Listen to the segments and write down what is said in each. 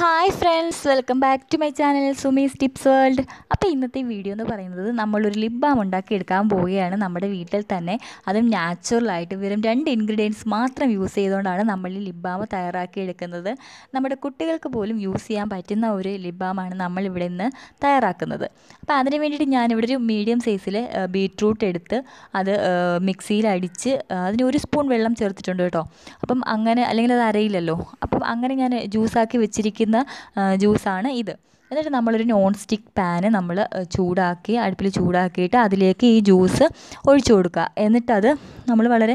hi friends welcome back to my channel Sumi's tips world അപ്പോൾ ഇന്നത്തെ video എന്ന് പറയുന്നത് നമ്മളൊരു ലിപ് ബാം ഉണ്ടാക്കി എടുക്കാൻ പോവുകയാണ് നമ്മുടെ വീട്ടിൽ തന്നെ അതും നാച്ചുറലായിട്ട് വെറും രണ്ട് ഇൻഗ്രീഡിയൻസ് മാത്രം യൂസ് ചെയ്തുകൊണ്ടാണ് നമ്മൾ ഈ ലിപ് ബാം തയ്യാറാക്കി എടുക്കുന്നത് നമ്മുടെ കുട്ടികൾക്ക് പോലും യൂസ് ചെയ്യാൻ പറ്റുന്ന ഒരു ലിപ് ബാമാണ് നമ്മൾ ഇവിടെ നിന്ന് തയ്യാറാക്കുന്നത് അപ്പോൾ അതിന് വേണ്ടിയിട്ട് ഞാനിവിടെ ഒരു മീഡിയം സൈസിൽ ബീറ്റ്റൂട്ട് എടുത്ത് അത് മിക്സിയിൽ അടിച്ച് അതിന് ഒരു സ്പൂൺ വെള്ളം ചേർത്തിട്ടുണ്ട് കേട്ടോ അപ്പം അങ്ങനെ അല്ലെങ്കിൽ അത് അറിയില്ലല്ലോ അപ്പം അങ്ങനെ ഞാൻ ജ്യൂസാക്കി വെച്ചിരിക്കുന്ന ജ്യൂസാണ് ഇത് എന്നിട്ട് നമ്മളൊരു നോൺ സ്റ്റിക്ക് പാന് നമ്മൾ ചൂടാക്കി അടുപ്പിൽ ചൂടാക്കിയിട്ട് അതിലേക്ക് ഈ ജ്യൂസ് ഒഴിച്ചു കൊടുക്കുക എന്നിട്ടത് നമ്മൾ വളരെ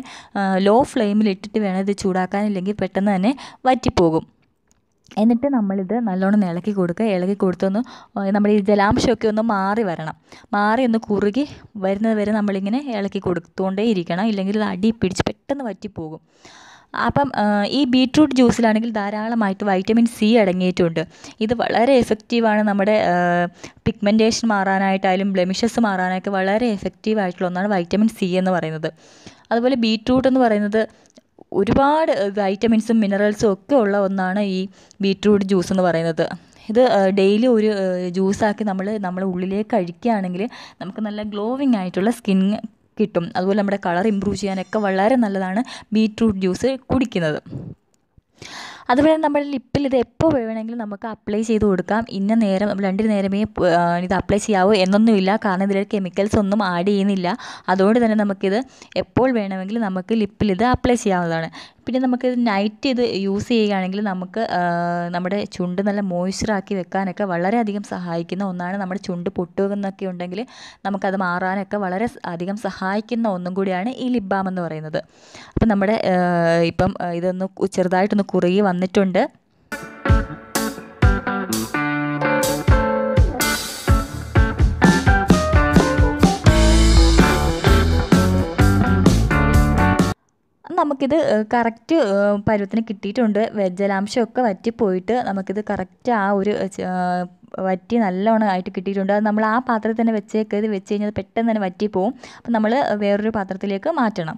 ലോ ഫ്ലെയിമിൽ ഇട്ടിട്ട് വേണം ഇത് ചൂടാക്കാനില്ലെങ്കിൽ പെട്ടെന്ന് തന്നെ വറ്റിപ്പോകും എന്നിട്ട് നമ്മളിത് നല്ലോണം ഇളക്കി കൊടുക്കുക ഇളക്കി കൊടുത്തൊന്ന് നമ്മൾ ഈ ജലാംശമൊക്കെ ഒന്ന് മാറി വരണം മാറി ഒന്ന് കുറുകി വരുന്നത് വരെ നമ്മളിങ്ങനെ ഇളക്കി കൊടുത്തുകൊണ്ടേ ഇരിക്കണം ഇല്ലെങ്കിൽ അടി പിടിച്ച് പെട്ടെന്ന് വറ്റിപ്പോകും അപ്പം ഈ ബീറ്റ്റൂട്ട് ജ്യൂസിലാണെങ്കിൽ ധാരാളമായിട്ട് വൈറ്റമിൻ സി അടങ്ങിയിട്ടുണ്ട് ഇത് വളരെ എഫക്റ്റീവാണ് നമ്മുടെ പിഗ്മെൻറ്റേഷൻ മാറാനായിട്ടായാലും ബ്ലെമിഷസ് മാറാനൊക്കെ വളരെ ആയിട്ടുള്ള ഒന്നാണ് വൈറ്റമിൻ സി എന്ന് പറയുന്നത് അതുപോലെ ബീറ്റ്റൂട്ട് എന്ന് പറയുന്നത് ഒരുപാട് വൈറ്റമിൻസും മിനറൽസും ഒക്കെ ഉള്ള ഒന്നാണ് ഈ ബീറ്റ്റൂട്ട് ജ്യൂസ് എന്ന് പറയുന്നത് ഇത് ഡെയിലി ഒരു ജ്യൂസാക്കി നമ്മൾ നമ്മുടെ ഉള്ളിലേക്ക് കഴിക്കുകയാണെങ്കിൽ നമുക്ക് നല്ല ഗ്ലോവിങ് ആയിട്ടുള്ള സ്കിൻ കിട്ടും അതുപോലെ നമ്മുടെ കളർ ഇമ്പ്രൂവ് ചെയ്യാനൊക്കെ വളരെ നല്ലതാണ് ബീറ്റ്റൂട്ട് ജ്യൂസ് കുടിക്കുന്നത് അതുപോലെ നമ്മുടെ ലിപ്പിൽ ഇത് എപ്പോൾ വേണമെങ്കിലും നമുക്ക് അപ്ലൈ ചെയ്ത് കൊടുക്കാം ഇന്ന നേരം രണ്ട് നേരമേ ഇത് അപ്ലൈ ചെയ്യാവൂ എന്നൊന്നുമില്ല കാരണം ഇതിലൊരു കെമിക്കൽസ് ഒന്നും ആഡ് ചെയ്യുന്നില്ല അതുകൊണ്ട് തന്നെ നമുക്കിത് എപ്പോൾ വേണമെങ്കിലും നമുക്ക് ലിപ്പിൽ ഇത് അപ്ലൈ ചെയ്യാവുന്നതാണ് പിന്നെ നമുക്ക് നൈറ്റ് ഇത് യൂസ് ചെയ്യുകയാണെങ്കിൽ നമുക്ക് നമ്മുടെ ചുണ്ട് നല്ല മോയ്സ്ചറാക്കി വെക്കാനൊക്കെ വളരെയധികം സഹായിക്കുന്ന ഒന്നാണ് നമ്മുടെ ചുണ്ട് പൊട്ടുകയെന്നൊക്കെ ഉണ്ടെങ്കിൽ നമുക്കത് മാറാനൊക്കെ വളരെ അധികം സഹായിക്കുന്ന ഒന്നും കൂടിയാണ് ഈ ലിപ് ബാം എന്ന് പറയുന്നത് അപ്പം നമ്മുടെ ഇപ്പം ഇതൊന്ന് ചെറുതായിട്ടൊന്ന് കുറുകി വന്നിട്ടുണ്ട് നമുക്കിത് കറക്റ്റ് പരുവത്തിന് കിട്ടിയിട്ടുണ്ട് ജലാംശമൊക്കെ വറ്റിപ്പോയിട്ട് നമുക്കിത് കറക്റ്റ് ആ ഒരു വറ്റി നല്ലോണം ആയിട്ട് കിട്ടിയിട്ടുണ്ട് അത് നമ്മൾ ആ പാത്രത്തിൽ തന്നെ വെച്ചേക്കത് വെച്ച് കഴിഞ്ഞാൽ പെട്ടെന്ന് തന്നെ വറ്റിപ്പോവും അപ്പോൾ നമ്മൾ വേറൊരു പാത്രത്തിലേക്ക് മാറ്റണം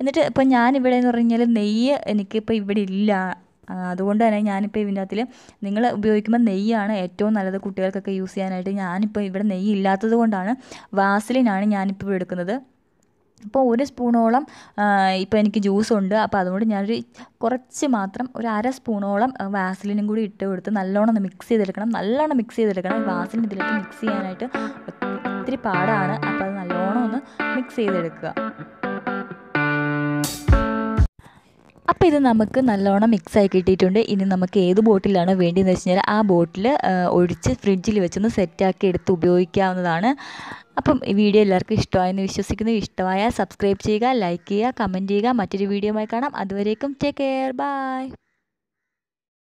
എന്നിട്ട് ഇപ്പോൾ ഞാനിവിടെ എന്ന് പറഞ്ഞാൽ നെയ്യ് എനിക്കിപ്പോൾ ഇവിടെ ഇല്ല അതുകൊണ്ട് തന്നെ ഞാനിപ്പോൾ ഇതിൻ്റെ അകത്തിൽ നിങ്ങൾ ഉപയോഗിക്കുമ്പോൾ നെയ്യാണ് ഏറ്റവും നല്ലത് കുട്ടികൾക്കൊക്കെ യൂസ് ചെയ്യാനായിട്ട് ഞാനിപ്പോൾ ഇവിടെ നെയ്യ് ഇല്ലാത്തത് കൊണ്ടാണ് വാസലിനാണ് ഞാനിപ്പോൾ എടുക്കുന്നത് അപ്പോൾ ഒരു സ്പൂണോളം ഇപ്പോൾ എനിക്ക് ജ്യൂസ് ഉണ്ട് അപ്പോൾ അതുകൊണ്ട് ഞാനൊരു കുറച്ച് മാത്രം ഒരു അര സ്പൂണോളം വാസലിനും കൂടി ഇട്ട് കൊടുത്ത് നല്ലോണം ഒന്ന് മിക്സ് ചെയ്തെടുക്കണം നല്ലോണം മിക്സ് ചെയ്തെടുക്കണം വാസലിൻ ഇതിലേക്ക് മിക്സ് ചെയ്യാനായിട്ട് ഒത്തിരി പാടാണ് അപ്പോൾ അത് നല്ലോണം ഒന്ന് മിക്സ് ചെയ്തെടുക്കുക ഇത് നമുക്ക് നല്ലോണം മിക്സായി കിട്ടിയിട്ടുണ്ട് ഇനി നമുക്ക് ഏത് ബോട്ടിലാണ് വേണ്ടതെന്ന് വെച്ച് കഴിഞ്ഞാൽ ആ ബോട്ടിൽ ഒഴിച്ച് ഫ്രിഡ്ജിൽ വെച്ചൊന്ന് സെറ്റാക്കി എടുത്ത് ഉപയോഗിക്കാവുന്നതാണ് അപ്പം ഈ വീഡിയോ എല്ലാവർക്കും ഇഷ്ടമായെന്ന് വിശ്വസിക്കുന്നു ഇഷ്ടമായാൽ സബ്സ്ക്രൈബ് ചെയ്യുക ലൈക്ക് ചെയ്യുക കമൻറ്റ് ചെയ്യുക മറ്റൊരു വീഡിയോ കാണാം അതുവരേക്കും ടേക്ക് കെയർ ബൈ